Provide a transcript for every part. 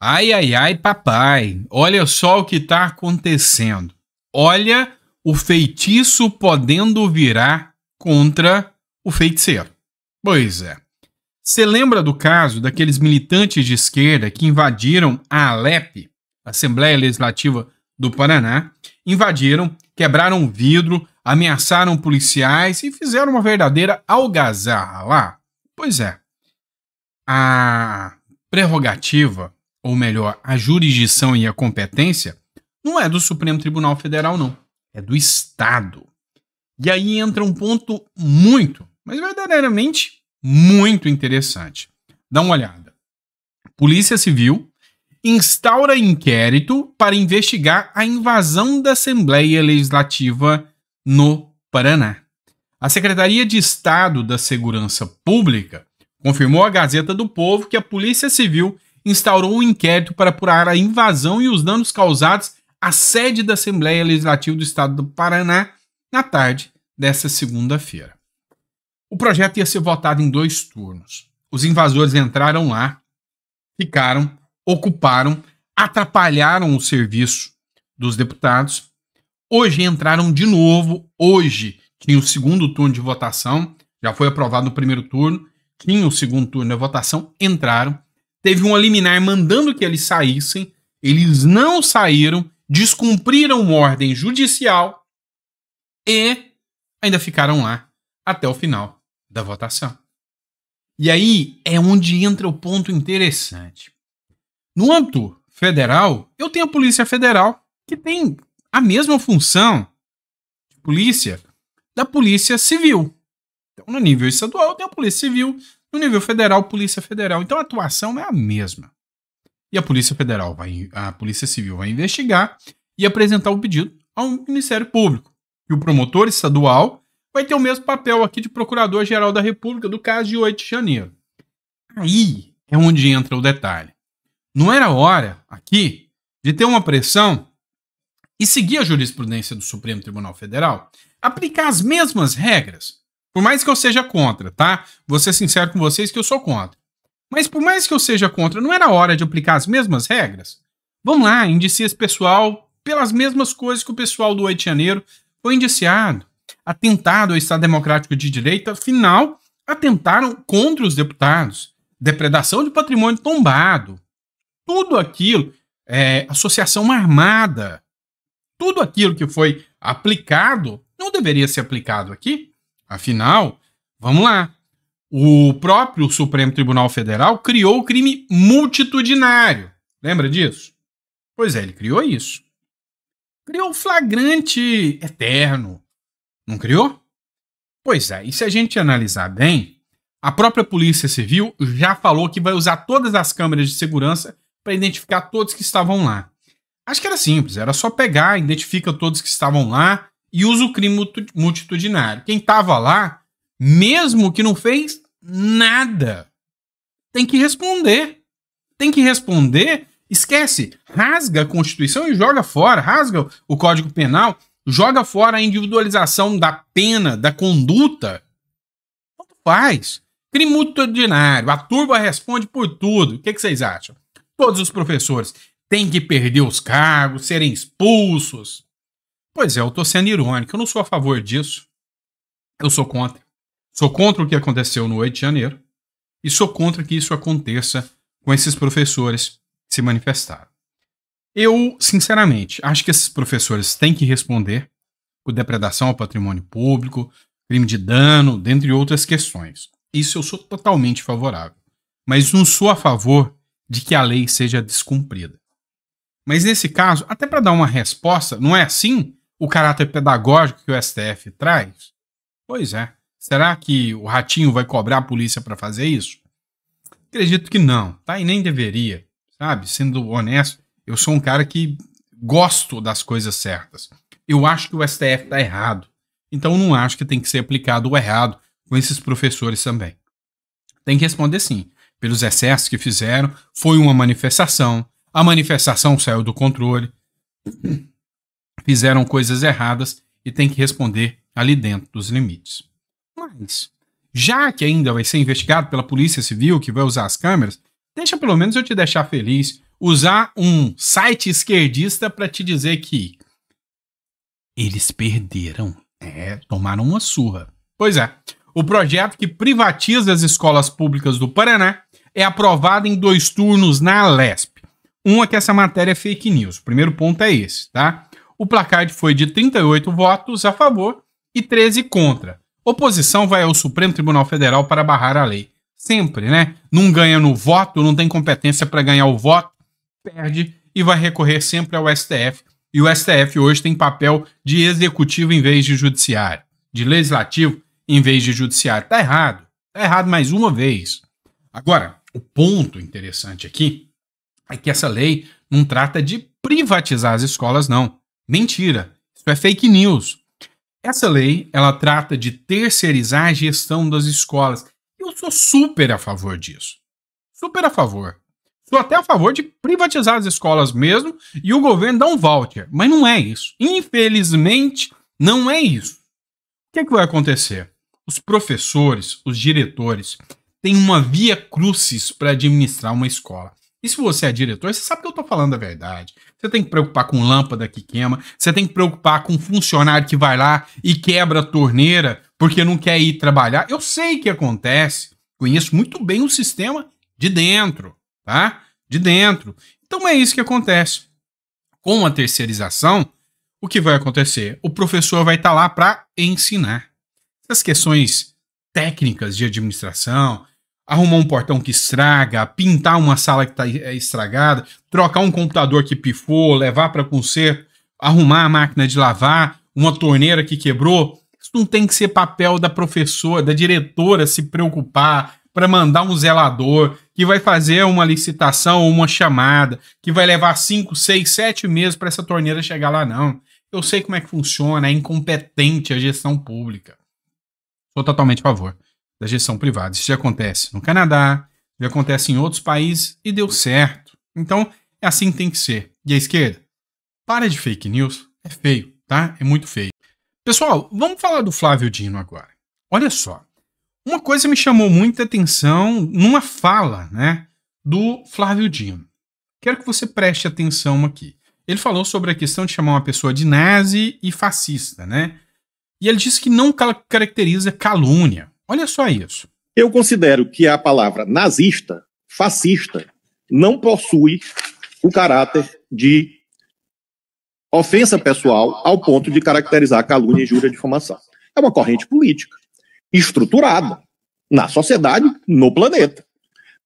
Ai, ai, ai, papai, olha só o que está acontecendo. Olha o feitiço podendo virar contra o feiticeiro. Pois é. Você lembra do caso daqueles militantes de esquerda que invadiram a Alep, Assembleia Legislativa do Paraná? Invadiram, quebraram vidro, ameaçaram policiais e fizeram uma verdadeira algazarra lá? Pois é. A prerrogativa ou melhor, a jurisdição e a competência, não é do Supremo Tribunal Federal, não. É do Estado. E aí entra um ponto muito, mas verdadeiramente muito interessante. Dá uma olhada. Polícia Civil instaura inquérito para investigar a invasão da Assembleia Legislativa no Paraná. A Secretaria de Estado da Segurança Pública confirmou à Gazeta do Povo que a Polícia Civil instaurou um inquérito para apurar a invasão e os danos causados à sede da Assembleia Legislativa do Estado do Paraná na tarde dessa segunda-feira. O projeto ia ser votado em dois turnos. Os invasores entraram lá, ficaram, ocuparam, atrapalharam o serviço dos deputados. Hoje entraram de novo, hoje tinha o segundo turno de votação, já foi aprovado no primeiro turno, tinha o segundo turno de votação, entraram teve um liminar mandando que eles saíssem, eles não saíram, descumpriram ordem judicial e ainda ficaram lá até o final da votação. E aí é onde entra o ponto interessante. No âmbito federal, eu tenho a Polícia Federal, que tem a mesma função de polícia da Polícia Civil. Então, no nível estadual, tem a Polícia Civil, no nível federal, Polícia Federal. Então a atuação é a mesma. E a Polícia Federal vai, a Polícia Civil vai investigar e apresentar o pedido ao Ministério Público. E o promotor estadual vai ter o mesmo papel aqui de Procurador-Geral da República do caso de 8 de janeiro. Aí é onde entra o detalhe. Não era hora aqui de ter uma pressão e seguir a jurisprudência do Supremo Tribunal Federal, aplicar as mesmas regras por mais que eu seja contra, tá? Vou ser sincero com vocês que eu sou contra. Mas por mais que eu seja contra, não era hora de aplicar as mesmas regras? Vamos lá, indicia esse pessoal pelas mesmas coisas que o pessoal do 8 de janeiro foi indiciado. Atentado ao Estado Democrático de Direito, afinal, atentaram contra os deputados. Depredação de patrimônio tombado. Tudo aquilo, é, associação armada. Tudo aquilo que foi aplicado não deveria ser aplicado aqui? Afinal, vamos lá. O próprio Supremo Tribunal Federal criou o crime multitudinário. Lembra disso? Pois é, ele criou isso. Criou o flagrante eterno. Não criou? Pois é, e se a gente analisar bem, a própria Polícia Civil já falou que vai usar todas as câmeras de segurança para identificar todos que estavam lá. Acho que era simples, era só pegar, identifica todos que estavam lá, e usa o crime multitudinário. Quem estava lá, mesmo que não fez nada, tem que responder. Tem que responder. Esquece, rasga a Constituição e joga fora, rasga o Código Penal, joga fora a individualização da pena, da conduta. Tanto faz. Crime multitudinário, a turba responde por tudo. O que, que vocês acham? Todos os professores têm que perder os cargos, serem expulsos Pois é, eu tô sendo irônico, eu não sou a favor disso. Eu sou contra. Sou contra o que aconteceu no 8 de janeiro e sou contra que isso aconteça com esses professores que se manifestaram. Eu, sinceramente, acho que esses professores têm que responder por depredação ao patrimônio público, crime de dano, dentre outras questões. Isso eu sou totalmente favorável. Mas não sou a favor de que a lei seja descumprida. Mas nesse caso, até para dar uma resposta, não é assim? o caráter pedagógico que o STF traz? Pois é. Será que o Ratinho vai cobrar a polícia para fazer isso? Acredito que não, tá? E nem deveria, sabe? Sendo honesto, eu sou um cara que gosto das coisas certas. Eu acho que o STF tá errado. Então não acho que tem que ser aplicado o errado com esses professores também. Tem que responder sim. Pelos excessos que fizeram, foi uma manifestação. A manifestação saiu do controle fizeram coisas erradas e tem que responder ali dentro dos limites. Mas, já que ainda vai ser investigado pela Polícia Civil, que vai usar as câmeras, deixa pelo menos eu te deixar feliz. Usar um site esquerdista para te dizer que eles perderam. É, tomaram uma surra. Pois é. O projeto que privatiza as escolas públicas do Paraná é aprovado em dois turnos na Lesp. Uma é que essa matéria é fake news. O primeiro ponto é esse, tá? O placar foi de 38 votos a favor e 13 contra. Oposição vai ao Supremo Tribunal Federal para barrar a lei. Sempre, né? Não ganha no voto, não tem competência para ganhar o voto, perde e vai recorrer sempre ao STF. E o STF hoje tem papel de executivo em vez de judiciário, de legislativo em vez de judiciário. Tá errado. Tá errado mais uma vez. Agora, o ponto interessante aqui é que essa lei não trata de privatizar as escolas, não. Mentira, isso é fake news. Essa lei, ela trata de terceirizar a gestão das escolas. Eu sou super a favor disso. Super a favor. Sou até a favor de privatizar as escolas mesmo e o governo dar um voucher. Mas não é isso. Infelizmente, não é isso. O que, é que vai acontecer? Os professores, os diretores, têm uma via crucis para administrar uma escola. E se você é diretor, você sabe que eu tô falando a verdade. Você tem que preocupar com lâmpada que queima, você tem que preocupar com funcionário que vai lá e quebra a torneira porque não quer ir trabalhar. Eu sei que acontece. Conheço muito bem o sistema de dentro, tá? De dentro. Então é isso que acontece. Com a terceirização, o que vai acontecer? O professor vai estar tá lá para ensinar. Essas questões técnicas de administração, arrumar um portão que estraga, pintar uma sala que está é, é estragada, trocar um computador que pifou, levar para conserto, arrumar a máquina de lavar, uma torneira que quebrou. Isso não tem que ser papel da professora, da diretora se preocupar para mandar um zelador que vai fazer uma licitação ou uma chamada, que vai levar 5, 6, 7 meses para essa torneira chegar lá, não. Eu sei como é que funciona, é incompetente a gestão pública. Sou totalmente a favor da gestão privada. Isso já acontece no Canadá, já acontece em outros países e deu certo. Então, é assim que tem que ser. E a esquerda? Para de fake news, é feio, tá? É muito feio. Pessoal, vamos falar do Flávio Dino agora. Olha só. Uma coisa me chamou muita atenção numa fala, né, do Flávio Dino. Quero que você preste atenção aqui. Ele falou sobre a questão de chamar uma pessoa de nazi e fascista, né? E ele disse que não caracteriza calúnia, Olha só isso. Eu considero que a palavra nazista, fascista, não possui o caráter de ofensa pessoal ao ponto de caracterizar calúnia, injúria e difamação. É uma corrente política estruturada na sociedade, no planeta.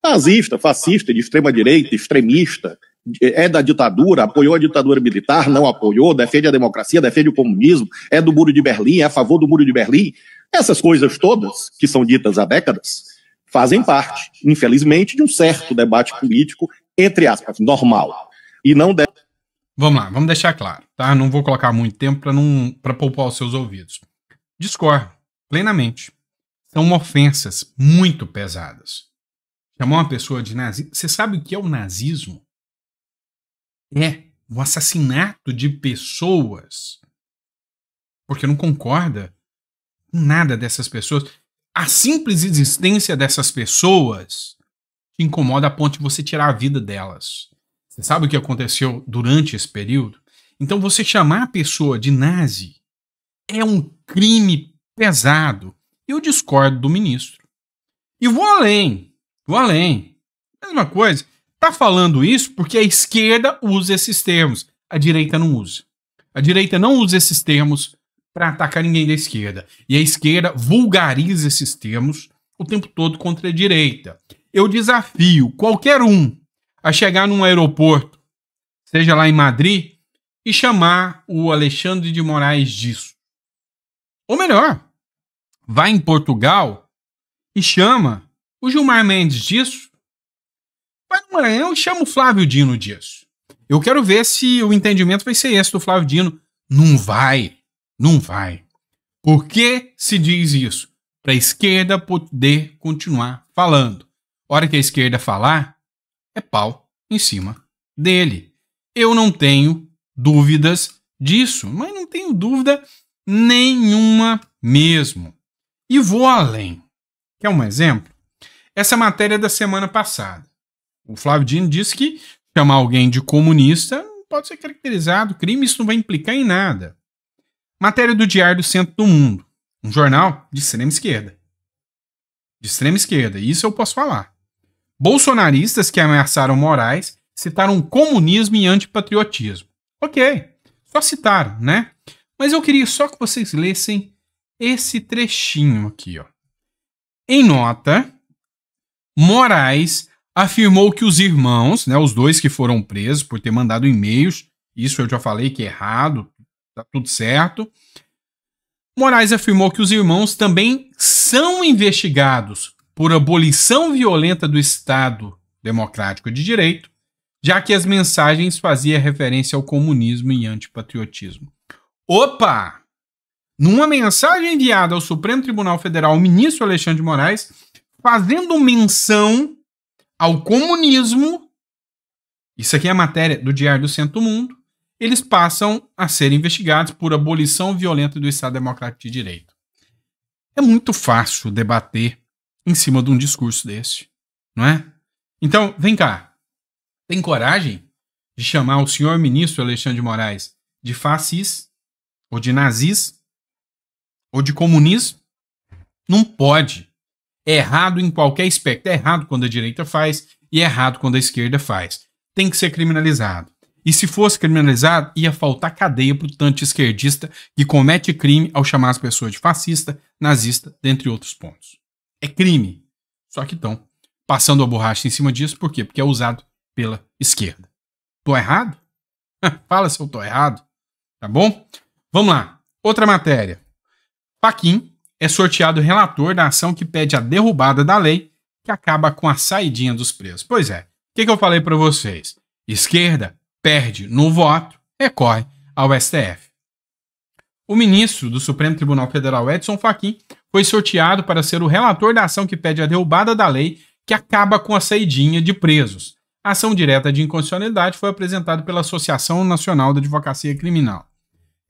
Nazista, fascista, de extrema direita, extremista, é da ditadura, apoiou a ditadura militar, não apoiou, defende a democracia, defende o comunismo, é do Muro de Berlim, é a favor do Muro de Berlim. Essas coisas todas, que são ditas há décadas, fazem parte, infelizmente, de um certo debate político, entre aspas, normal. E não deve. Vamos lá, vamos deixar claro, tá? Não vou colocar muito tempo para não para poupar os seus ouvidos. Discordo plenamente. São ofensas muito pesadas. Chamar uma pessoa de nazismo. Você sabe o que é o nazismo? É o assassinato de pessoas. Porque não concorda nada dessas pessoas. A simples existência dessas pessoas te incomoda a ponto de você tirar a vida delas. Você sabe o que aconteceu durante esse período? Então você chamar a pessoa de nazi é um crime pesado. Eu discordo do ministro. E vou além, vou além. Mesma coisa, tá falando isso porque a esquerda usa esses termos, a direita não usa. A direita não usa esses termos para atacar ninguém da esquerda. E a esquerda vulgariza esses termos o tempo todo contra a direita. Eu desafio qualquer um a chegar num aeroporto, seja lá em Madrid, e chamar o Alexandre de Moraes disso. Ou melhor, vai em Portugal e chama o Gilmar Mendes disso. Vai no Maranhão e chama o Flávio Dino disso. Eu quero ver se o entendimento vai ser esse do Flávio Dino. Não vai. Não vai. Por que se diz isso? Para a esquerda poder continuar falando. hora que a esquerda falar, é pau em cima dele. Eu não tenho dúvidas disso, mas não tenho dúvida nenhuma mesmo. E vou além. Quer um exemplo? Essa matéria da semana passada. O Flávio Dino disse que chamar alguém de comunista não pode ser caracterizado crime, isso não vai implicar em nada. Matéria do Diário do Centro do Mundo, um jornal de extrema esquerda. De extrema esquerda, isso eu posso falar. Bolsonaristas que ameaçaram Moraes citaram comunismo e antipatriotismo. Ok, só citaram, né? Mas eu queria só que vocês lessem esse trechinho aqui, ó. Em nota, Moraes afirmou que os irmãos, né, os dois que foram presos por ter mandado e-mails, isso eu já falei que é errado, tá tudo certo. Moraes afirmou que os irmãos também são investigados por abolição violenta do Estado Democrático de Direito, já que as mensagens faziam referência ao comunismo e antipatriotismo. Opa! Numa mensagem enviada ao Supremo Tribunal Federal, o ministro Alexandre de Moraes, fazendo menção ao comunismo, isso aqui é a matéria do Diário do Centro Mundo, eles passam a ser investigados por abolição violenta do Estado Democrático de Direito. É muito fácil debater em cima de um discurso desse, não é? Então, vem cá. Tem coragem de chamar o senhor ministro Alexandre de Moraes de fascis, ou de nazis, ou de comunismo? Não pode. É errado em qualquer aspecto. É errado quando a direita faz e é errado quando a esquerda faz. Tem que ser criminalizado. E se fosse criminalizado, ia faltar cadeia para o tanto esquerdista que comete crime ao chamar as pessoas de fascista, nazista, dentre outros pontos. É crime. Só que estão passando a borracha em cima disso, por quê? Porque é usado pela esquerda. Tô errado? Fala se eu tô errado. Tá bom? Vamos lá. Outra matéria. Paquim é sorteado relator da ação que pede a derrubada da lei que acaba com a saidinha dos presos. Pois é. O que, que eu falei para vocês? Esquerda perde no voto, recorre ao STF. O ministro do Supremo Tribunal Federal, Edson Fachin, foi sorteado para ser o relator da ação que pede a derrubada da lei que acaba com a saidinha de presos. A ação direta de inconstitucionalidade foi apresentada pela Associação Nacional da Advocacia Criminal.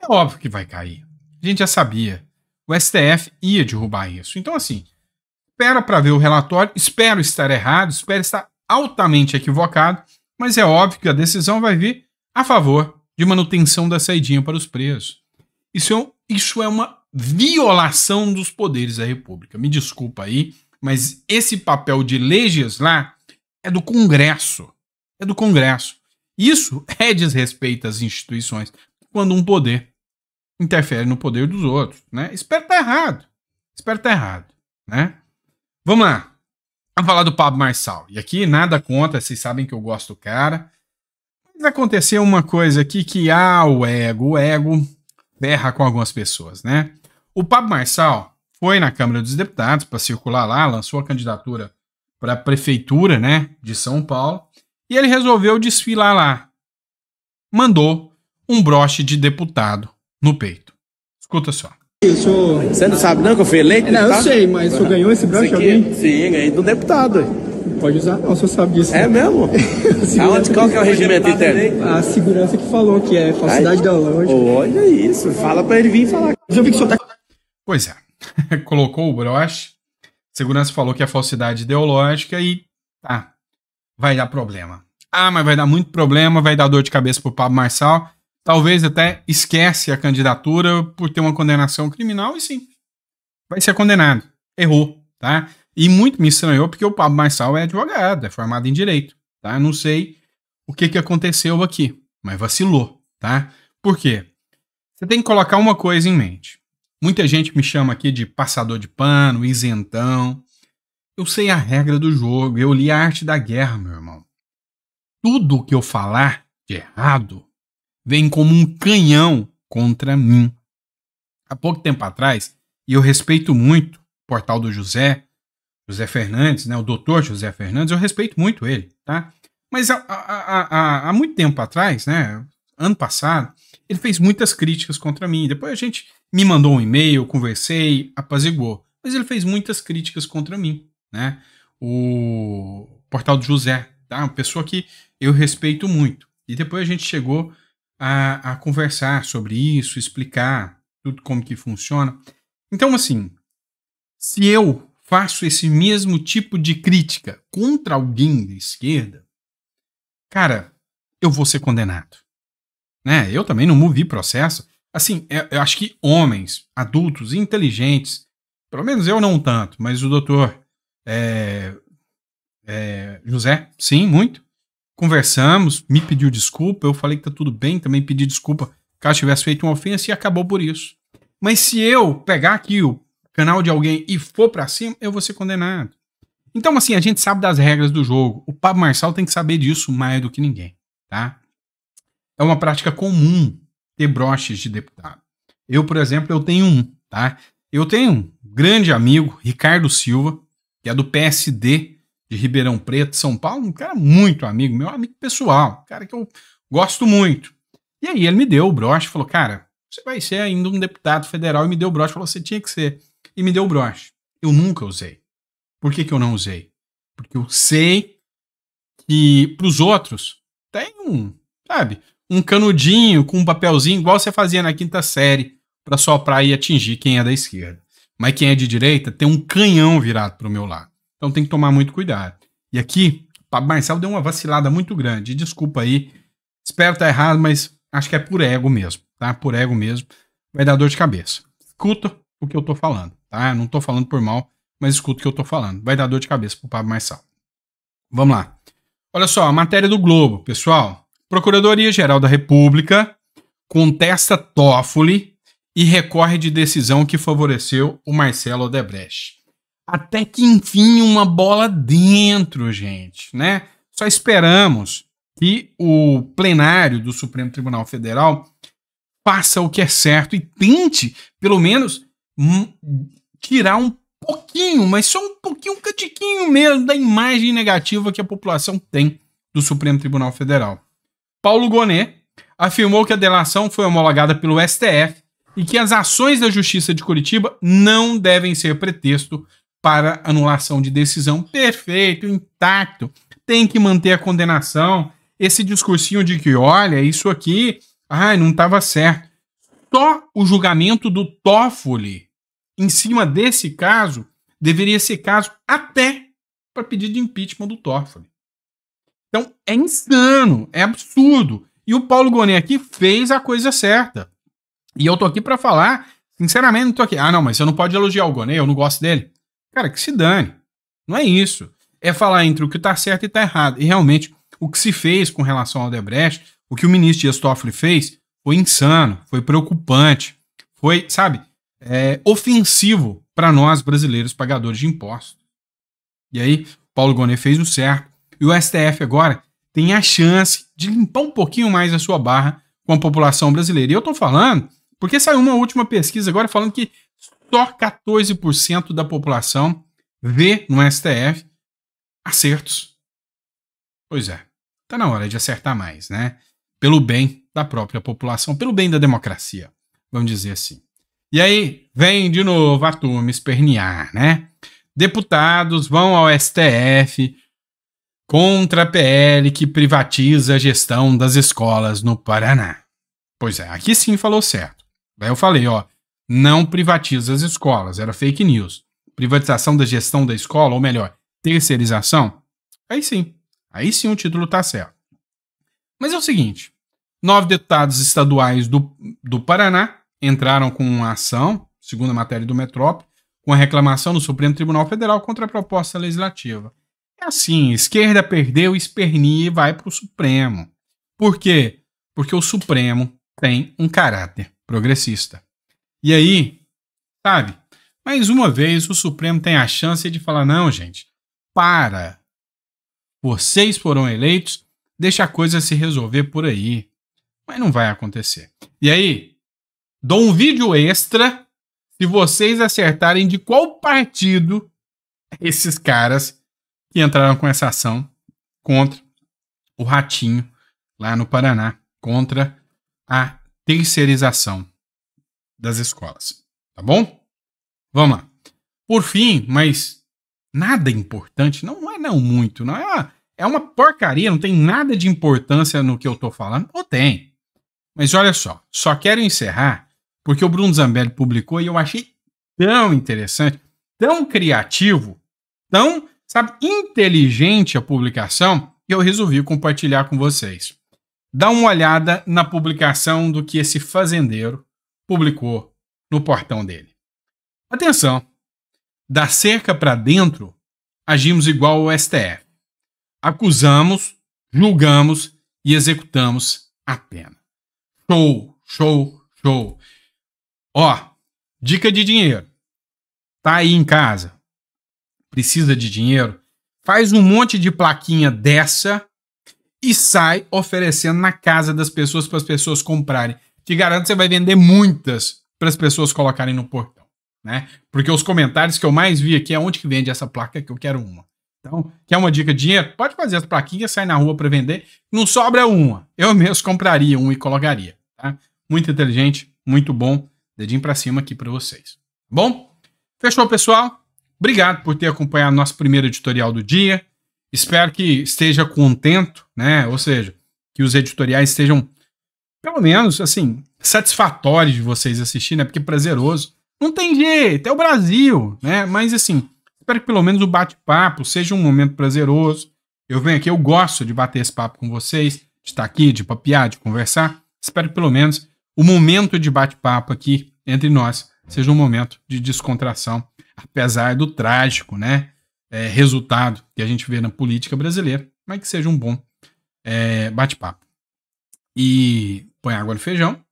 É óbvio que vai cair. A gente já sabia. O STF ia derrubar isso. Então, assim, espera para ver o relatório, espero estar errado, espero estar altamente equivocado, mas é óbvio que a decisão vai vir a favor de manutenção da saidinha para os presos. Isso é, um, isso é uma violação dos poderes da República. Me desculpa aí, mas esse papel de legislar é do Congresso. É do Congresso. Isso é desrespeito às instituições quando um poder interfere no poder dos outros, né? Espero estar tá errado. Espero estar tá errado, né? Vamos lá. Vamos falar do Pablo Marçal. E aqui nada conta, vocês sabem que eu gosto do cara. Mas aconteceu uma coisa aqui que há ah, o ego. O ego ferra com algumas pessoas, né? O Pablo Marçal foi na Câmara dos Deputados para circular lá, lançou a candidatura para a prefeitura, né, de São Paulo, e ele resolveu desfilar lá. Mandou um broche de deputado no peito. Escuta só. O Você não sabe não que eu fui eleito? Não, eu sei, mas o senhor ganhou esse branco alguém? Sim, ganhei do deputado. Pode usar não, o senhor sabe disso. É né? mesmo? Aonde, qual que é o regimento interno? A segurança que falou que é falsidade Ai, da loja. Olha isso, fala pra ele vir falar. Eu vi que o senhor tá... Pois é, colocou o broche, segurança falou que é falsidade ideológica e tá, vai dar problema. Ah, mas vai dar muito problema, vai dar dor de cabeça pro Pablo Marçal talvez até esquece a candidatura por ter uma condenação criminal e sim, vai ser condenado. Errou, tá? E muito me estranhou porque o Pablo Marçal é advogado, é formado em direito, tá? Eu não sei o que, que aconteceu aqui, mas vacilou, tá? Por quê? Você tem que colocar uma coisa em mente. Muita gente me chama aqui de passador de pano, isentão. Eu sei a regra do jogo, eu li a arte da guerra, meu irmão. Tudo que eu falar de errado vem como um canhão contra mim. Há pouco tempo atrás, e eu respeito muito o portal do José, José Fernandes, né, o doutor José Fernandes, eu respeito muito ele, tá? Mas há, há, há, há muito tempo atrás, né, ano passado, ele fez muitas críticas contra mim. Depois a gente me mandou um e-mail, conversei, apaziguou. Mas ele fez muitas críticas contra mim, né? O portal do José, tá? Uma pessoa que eu respeito muito. E depois a gente chegou a, a conversar sobre isso, explicar tudo como que funciona. Então, assim, se eu faço esse mesmo tipo de crítica contra alguém da esquerda, cara, eu vou ser condenado. Né? Eu também não movi processo. Assim, eu, é, eu acho que homens, adultos, inteligentes, pelo menos eu não tanto, mas o doutor é, é, José, sim, muito conversamos, me pediu desculpa, eu falei que tá tudo bem, também pedi desculpa caso tivesse feito uma ofensa e acabou por isso. Mas se eu pegar aqui o canal de alguém e for para cima, eu vou ser condenado. Então, assim, a gente sabe das regras do jogo. O Pablo Marçal tem que saber disso mais do que ninguém, tá? É uma prática comum ter broches de deputado. Eu, por exemplo, eu tenho um, tá? Eu tenho um grande amigo, Ricardo Silva, que é do PSD, de Ribeirão Preto, São Paulo, um cara muito amigo, meu amigo pessoal, um cara que eu gosto muito. E aí ele me deu o broche, falou, cara, você vai ser ainda um deputado federal, e me deu o broche, falou, você tinha que ser, e me deu o broche. Eu nunca usei. Por que, que eu não usei? Porque eu sei que para os outros tem um, sabe, um canudinho com um papelzinho, igual você fazia na quinta série, para soprar e atingir quem é da esquerda. Mas quem é de direita tem um canhão virado para o meu lado. Então tem que tomar muito cuidado. E aqui, Pablo Marçal deu uma vacilada muito grande. Desculpa aí. Espero estar tá errado, mas acho que é por ego mesmo, tá? Por ego mesmo. Vai dar dor de cabeça. Escuta o que eu tô falando, tá? Não tô falando por mal, mas escuta o que eu tô falando. Vai dar dor de cabeça pro Pablo Marçal. Vamos lá. Olha só, a matéria do Globo, pessoal. Procuradoria-Geral da República contesta Toffoli e recorre de decisão que favoreceu o Marcelo Odebrecht até que enfim uma bola dentro, gente, né? Só esperamos que o plenário do Supremo Tribunal Federal faça o que é certo e tente, pelo menos, hum, tirar um pouquinho, mas só um pouquinho, um catiquinho mesmo da imagem negativa que a população tem do Supremo Tribunal Federal. Paulo Gonet afirmou que a delação foi homologada pelo STF e que as ações da Justiça de Curitiba não devem ser pretexto para anulação de decisão. Perfeito, intacto. Tem que manter a condenação. Esse discursinho de que, olha, isso aqui, ai, não estava certo. Só o julgamento do Toffoli em cima desse caso deveria ser caso até para pedido de impeachment do Toffoli. Então é insano, é absurdo. E o Paulo Gonet aqui fez a coisa certa. E eu tô aqui para falar, sinceramente, não tô aqui. Ah, não, mas você não pode elogiar o Gonet, eu não gosto dele. Cara, que se dane. Não é isso. É falar entre o que está certo e está errado. E realmente, o que se fez com relação ao Debrecht, o que o ministro Dias Toffoli fez, foi insano, foi preocupante, foi, sabe, é, ofensivo para nós brasileiros pagadores de impostos. E aí, Paulo Gonet fez o certo. E o STF agora tem a chance de limpar um pouquinho mais a sua barra com a população brasileira. E eu estou falando porque saiu uma última pesquisa agora falando que só 14% da população vê no STF acertos. Pois é, tá na hora de acertar mais, né? Pelo bem da própria população, pelo bem da democracia, vamos dizer assim. E aí vem de novo a turma espernear, né? Deputados vão ao STF contra a PL que privatiza a gestão das escolas no Paraná. Pois é, aqui sim falou certo. Daí eu falei, ó, não privatiza as escolas, era fake news. Privatização da gestão da escola, ou melhor, terceirização, aí sim, aí sim o título está certo. Mas é o seguinte: nove deputados estaduais do, do Paraná entraram com uma ação, segundo a matéria do Metrópole, com a reclamação no Supremo Tribunal Federal contra a proposta legislativa. É assim, esquerda perdeu, espernia e vai para o Supremo. Por quê? Porque o Supremo tem um caráter progressista. E aí, sabe? Mais uma vez, o Supremo tem a chance de falar: não, gente, para. Vocês foram eleitos, deixa a coisa se resolver por aí. Mas não vai acontecer. E aí, dou um vídeo extra se vocês acertarem de qual partido esses caras que entraram com essa ação contra o Ratinho lá no Paraná, contra a terceirização das escolas, tá bom? Vamos lá. Por fim, mas nada importante, não, é não muito, não é uma, é uma porcaria, não tem nada de importância no que eu tô falando, ou tem. Mas olha só, só quero encerrar porque o Bruno Zambelli publicou e eu achei tão interessante, tão criativo, tão, sabe, inteligente a publicação, que eu resolvi compartilhar com vocês. Dá uma olhada na publicação do que esse fazendeiro publicou no portão dele. Atenção! Da cerca para dentro, agimos igual ao STF. Acusamos, julgamos e executamos a pena. Show, show, show. Ó, dica de dinheiro. Tá aí em casa, precisa de dinheiro, faz um monte de plaquinha dessa e sai oferecendo na casa das pessoas para as pessoas comprarem que garanto você vai vender muitas para as pessoas colocarem no portão, né? Porque os comentários que eu mais vi aqui é onde que vende essa placa que eu quero uma. Então, quer uma dica de dinheiro? Pode fazer as plaquinhas, sai na rua para vender. Não sobra uma. Eu mesmo compraria uma e colocaria. Tá? Muito inteligente, muito bom. Dedinho para cima aqui para vocês. Tá bom? Fechou, pessoal? Obrigado por ter acompanhado nosso primeiro editorial do dia. Espero que esteja contento, né? Ou seja, que os editoriais estejam pelo menos, assim, satisfatório de vocês assistirem, né? Porque prazeroso. Não tem jeito, é o Brasil, né? Mas, assim, espero que pelo menos o bate-papo seja um momento prazeroso. Eu venho aqui, eu gosto de bater esse papo com vocês, de estar aqui, de papear, de conversar. Espero que pelo menos o momento de bate-papo aqui entre nós seja um momento de descontração, apesar do trágico, né? É, resultado que a gente vê na política brasileira, mas que seja um bom é, bate-papo. E põe água no feijão,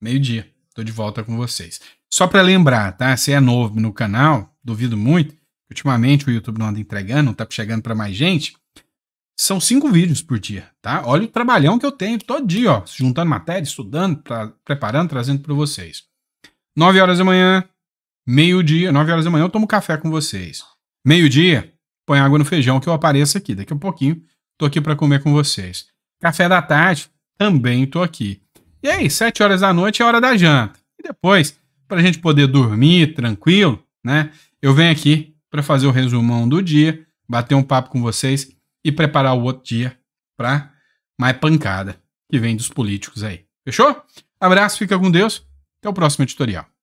meio-dia. Tô de volta com vocês. Só para lembrar, tá? Se é novo no canal, duvido muito, ultimamente o YouTube não anda entregando, não tá chegando para mais gente. São cinco vídeos por dia, tá? Olha o trabalhão que eu tenho todo dia, ó, juntando matéria, estudando, pra, preparando, trazendo para vocês. Nove horas da manhã, meio-dia, nove horas da manhã eu tomo café com vocês. Meio-dia, põe água no feijão que eu apareço aqui. Daqui a pouquinho tô aqui para comer com vocês. Café da tarde, também tô aqui. E aí, sete horas da noite é hora da janta. E depois, para a gente poder dormir tranquilo, né? Eu venho aqui para fazer o resumão do dia, bater um papo com vocês e preparar o outro dia para mais pancada que vem dos políticos aí. Fechou? Abraço, fica com Deus. Até o próximo editorial.